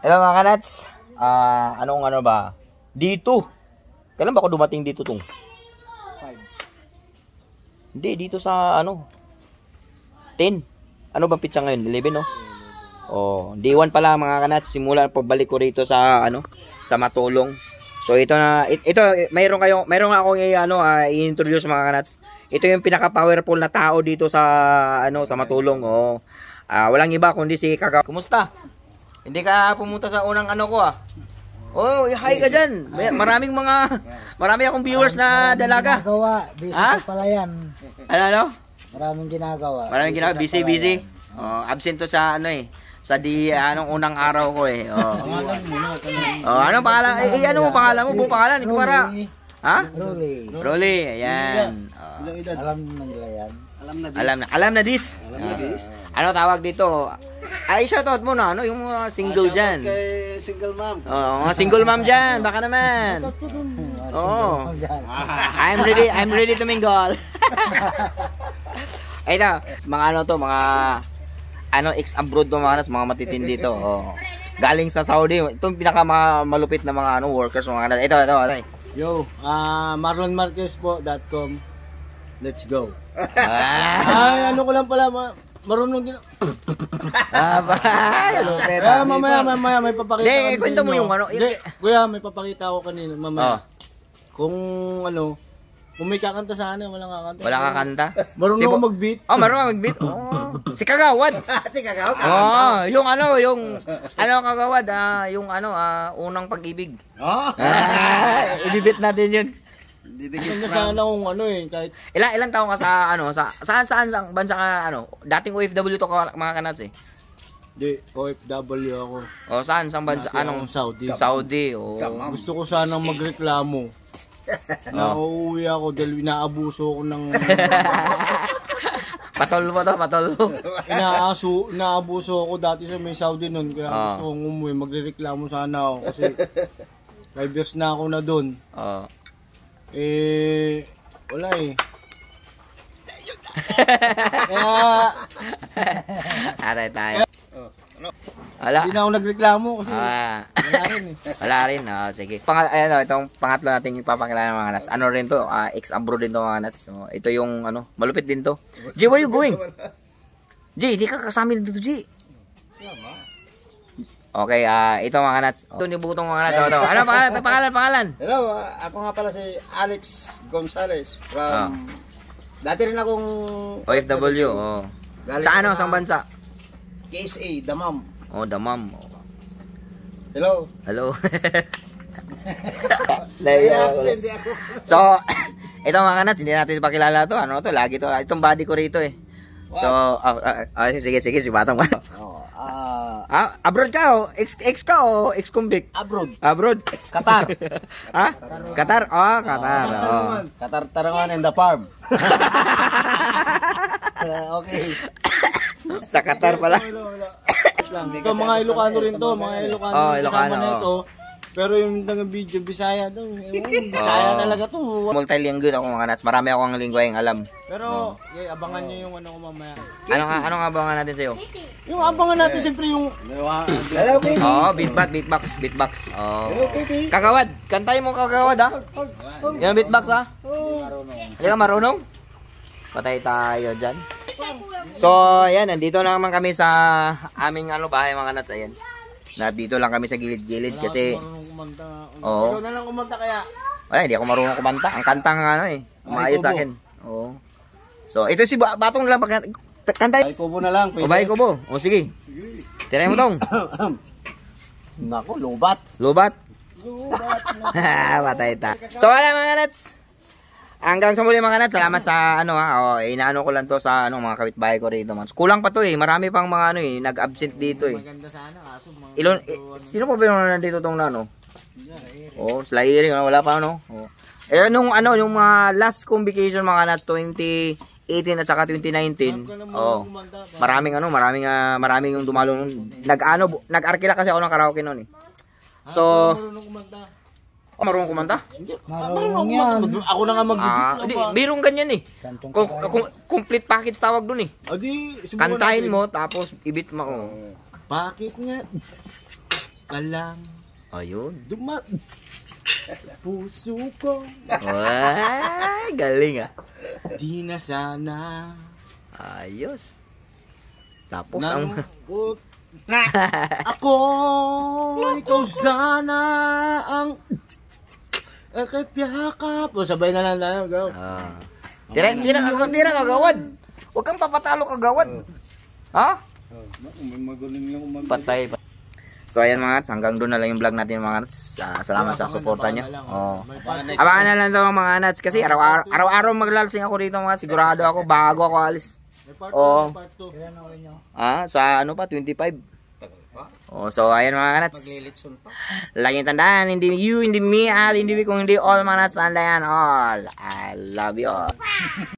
Hello mga kanats. Uh, anong ano ba? Dito. Kailan ba ako dumating dito tong? Five. Hindi, dito sa ano? 10. Ano bang pitsa ngayon? 11 no? Oh, day 1 pala mga kanats. Simula pagbalik ko rito sa ano, sa Matulong. So ito na ito mayroon kayo mayroon ako ng ano uh, i-introduce mga kanats. Ito yung pinaka powerful na tao dito sa ano sa Matulong. Oh. Uh, walang iba kundi si Kagaw. Kumusta? Hindi ka pumunta sa unang ano ko ah. Oh, hi ka diyan. Maraming mga, marami akong viewers na dalaga. Ginagawa, busy ha? pala yan. Ano, ano? Maraming ginagawa. Maraming ginagawa, busy, busy. Oh, absent to sa ano eh. Sa di anong unang araw ko eh. Oh. oh, oh ano pangalan? Eh, eh, ano mo pangalan mo? Buong pangalan, ikaw para. Ha? Rolly. Rolly, ayan. Oh. Alam na nila Alam na this. Alam na, alam na this. Alam na this. Ah. Ano tawag dito? Ay, shoutout mo na, ano, yung mga single ah, dyan. kay single mom. Oo, oh, mga single mom dyan, baka naman. Oo. Oh. I'm ready, I'm ready to mingle. Ay na, mga ano to, mga ano ex abroad to mga nas, mga matitindi to. Oh. Galing sa Saudi, itong pinaka mga malupit na mga ano workers mga nas. Ito, ito, ito. Yo, uh, marlonmarquez po.com. Let's go. Ah, Ay, ano ko lang pala, ma Marunong din. ah, ba? Kaya ah, ah, mamaya, mamaya, may papakita ako. ko. kwento mo ano. yung ano. Hindi, kuya, may papakita ako kanina, mamaya. Oh. Kung ano, kung may kakanta sa akin, walang kakanta. Walang kakanta? Marunong ako mag-beat. Oh, marunong mag-beat. Oh. Si Kagawad. si Kagawad. Oh, yung ano, yung ano Kagawad, ah, yung ano, ah, unang pag-ibig. Oh. Ah, ibibit natin 'yun. Didikit ano sana kung ano eh, kahit... Ilan, ilan taong ka sa, ano, sa, saan, saan, saan, bansa ka, ano, dating OFW to ka, mga kanats eh. Di, OFW ako. O, oh, saan, saan bansa, Dati anong... Saudi. Saudi, o. Oh. Gusto ko sana magreklamo. Nauuwi oh. ako dahil inaabuso ako ng... patol mo to, patol mo. Inaaso, inaabuso ako dati sa may Saudi nun, kaya oh. gusto kong umuwi, magreklamo sana ako kasi 5 years na ako na doon. Oo. Oh. Eh, wala eh. Aray tayo. Oh, ano? Wala. Hindi na ako nagreklamo kasi ah. wala rin eh. Wala rin. Oh, sige. Pang ayan, oh, itong pangatlo natin yung papakilala ng mga nuts. Ano rin to? Uh, ah, ex-abroad din to mga nuts. So, ito yung ano, malupit din to. G, where are you going? G, hindi ka kasama dito, G. Sama. Okay, ah, uh, ito mga nuts. Oh. Ito ni butong mga nuts. Ito. Ano pangalan, pangalan, pangalan? Hello, ah, ako nga pala si Alex Gonzales from... Oh. Dati rin akong... OFW, oo. Oh. Sa ano, sa bansa? KSA, Damam. Oh, Damam. Hello. Hello. so, ito mga nuts, hindi natin pakilala to. Ano to, lagi to. Ah, itong body ko rito eh. So, uh, uh, uh, sige, sige, si Batang. Oh ah, abroad ka Oh. Ex, ex ka o? Oh. Ex convict? Abroad. Abroad? Qatar. ha? Ah? Qatar? Oh, Qatar. Ah, oh. Qatar Tarangan in the farm. uh, okay. Sa Qatar pala. Ito mga Ilocano rin to. Mga Ilocano. Oh, Ilocano. Kasama oh. ito. Oh. Pero yung taga video Bisaya daw, eh. ewan, Bisaya ah. talaga to. Multilingual ako mga nuts. Marami akong lingwaheng alam. Pero, oh. yay, abangan niyo yung ano ko mamaya. Ano nga anong abangan natin sa iyo? Yung abangan natin siyempre yung Hello Kitty. Oh, beatbox, beatbox, beatbox. Oh. Hello Kitty. Kagawad, kantahin mo kagawad ha. Ah. Yung beatbox ah. oh. ha. Hindi ka marunong? Patay tayo diyan. So, ayan, nandito naman kami sa aming ano bahay mga nuts, ayan na dito lang kami sa gilid-gilid kasi oo Wala na lang kumanta kaya wala hindi ako marunong kumanta ang kanta nga ano eh maayos sa akin oo so ito si batong lang pag kanta ay kubo na lang pwede o bay kubo o sige sige tiray mo tong nako lubat lubat lubat batay ta so wala mga nuts Hanggang sa muli mga nat, salamat sa ano ha. O, inaano ko lang to sa ano mga kapitbahay ko rito. Man. Kulang pa to eh. Marami pang mga ano eh, nag-absent dito eh. Maganda sana kaso mga Ilon, eh, ano. sino pa ba nandito tong nano? Oh, sliding, ah, wala pa ano. Oh. Eh nung ano, yung mga last convocation mga nat 2018 at saka 2019. Oh. Maraming ano, maraming uh, maraming yung dumalo noon. Nag-ano, nag-arkila kasi ako ng karaoke noon eh. Ah, so, Oh, marunong kumanta? Marunong yan. Ako na nga mag Ah, birong ganyan eh. Kung, kung, complete package tawag dun eh. Adi, ah, Kantahin mo, tapos ibit mo. Oh. Bakit nga? Kalang. Ayun. Duma. Puso ko. Ay, galing ah. Di na sana. Ayos. Tapos ang... ako, ikaw sana ang eh, akit yakap. O sabay na lang lang. Go. Ah. Tira, tira, tira, tira kagawad. Huwag kang papatalo kagawad. Ha? magaling lang Oh. Patay pa. So ayan mga kats, hanggang doon na lang yung vlog natin mga kats. Uh, salamat sa suporta nyo. Oh. Abangan na lang daw mga kats kasi araw-araw maglalasing ako dito mga kats. Sigurado ako bago ako alis. part Oo. Oh. Ah, sa ano pa, 25. Oh, so ayan mga kanats. Laging tandaan, hindi you, hindi me, at hindi me, kung hindi all mga kanats, tandaan all. I love you all.